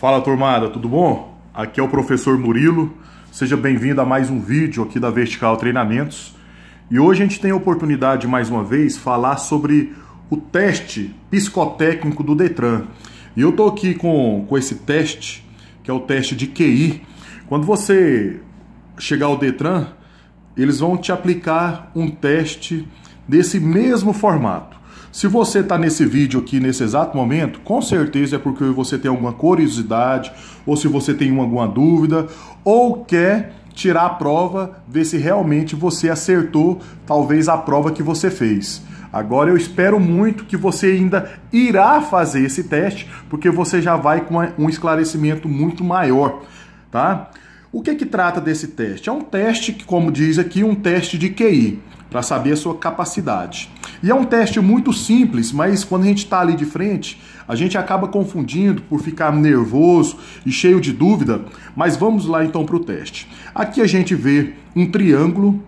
Fala turmada, tudo bom? Aqui é o professor Murilo, seja bem-vindo a mais um vídeo aqui da Vertical Treinamentos. E hoje a gente tem a oportunidade, mais uma vez, falar sobre o teste psicotécnico do Detran. E eu tô aqui com, com esse teste, que é o teste de QI. Quando você chegar ao Detran, eles vão te aplicar um teste desse mesmo formato. Se você está nesse vídeo aqui nesse exato momento, com certeza é porque você tem alguma curiosidade, ou se você tem alguma dúvida, ou quer tirar a prova, ver se realmente você acertou talvez a prova que você fez. Agora eu espero muito que você ainda irá fazer esse teste, porque você já vai com um esclarecimento muito maior, tá? O que é que trata desse teste? É um teste que, como diz aqui, um teste de QI, para saber a sua capacidade. E é um teste muito simples, mas quando a gente está ali de frente, a gente acaba confundindo por ficar nervoso e cheio de dúvida. Mas vamos lá então para o teste. Aqui a gente vê um triângulo,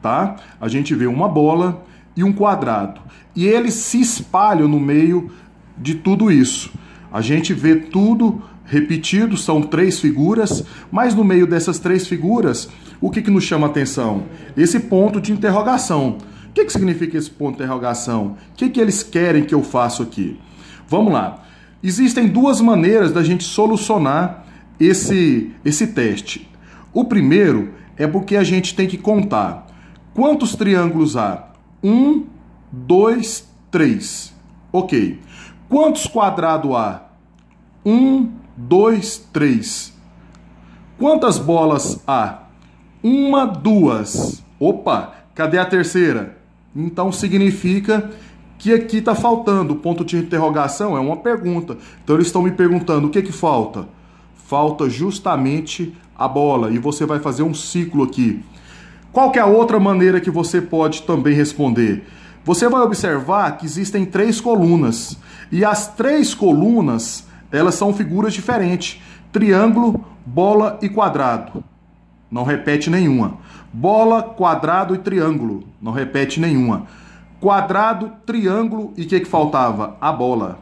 tá? A gente vê uma bola e um quadrado. E eles se espalham no meio de tudo isso. A gente vê tudo repetido, são três figuras, mas no meio dessas três figuras, o que, que nos chama atenção? Esse ponto de interrogação. O que, que significa esse ponto de interrogação? O que, que eles querem que eu faça aqui? Vamos lá. Existem duas maneiras da gente solucionar esse, esse teste. O primeiro é porque a gente tem que contar quantos triângulos há? Um, dois, três. Ok. Quantos quadrados há? Um, 2, 3. Quantas bolas há? Uma, duas. Opa, cadê a terceira? Então significa que aqui está faltando. O ponto de interrogação é uma pergunta. Então eles estão me perguntando o que, que falta? Falta justamente a bola. E você vai fazer um ciclo aqui. Qual que é a outra maneira que você pode também responder? Você vai observar que existem três colunas. E as três colunas elas são figuras diferentes: triângulo, bola e quadrado. Não repete nenhuma. Bola, quadrado e triângulo. Não repete nenhuma. Quadrado, triângulo e o que, que faltava? A bola.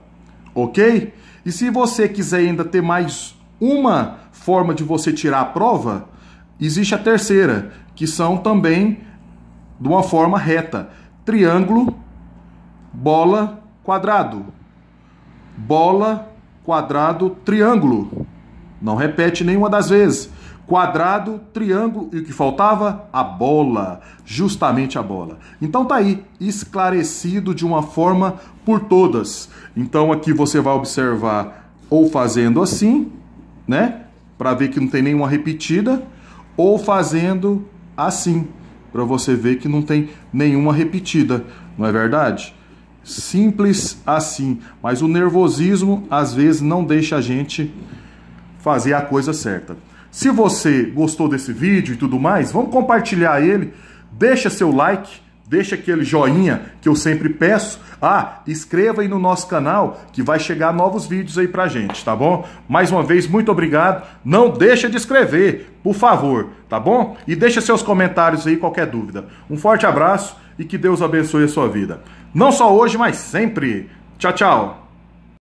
Ok? E se você quiser ainda ter mais uma forma de você tirar a prova, existe a terceira, que são também de uma forma reta: triângulo, bola, quadrado. Bola, quadrado, triângulo. Não repete nenhuma das vezes. Quadrado, triângulo e o que faltava? A bola. Justamente a bola. Então tá aí, esclarecido de uma forma por todas. Então aqui você vai observar ou fazendo assim, né? Para ver que não tem nenhuma repetida, ou fazendo assim, para você ver que não tem nenhuma repetida. Não é verdade? Simples assim. Mas o nervosismo às vezes não deixa a gente fazer a coisa certa. Se você gostou desse vídeo e tudo mais, vamos compartilhar ele. Deixa seu like, deixa aquele joinha que eu sempre peço. Ah, inscreva aí no nosso canal que vai chegar novos vídeos aí pra gente, tá bom? Mais uma vez, muito obrigado. Não deixa de escrever, por favor, tá bom? E deixa seus comentários aí, qualquer dúvida. Um forte abraço e que Deus abençoe a sua vida. Não só hoje, mas sempre. Tchau, tchau.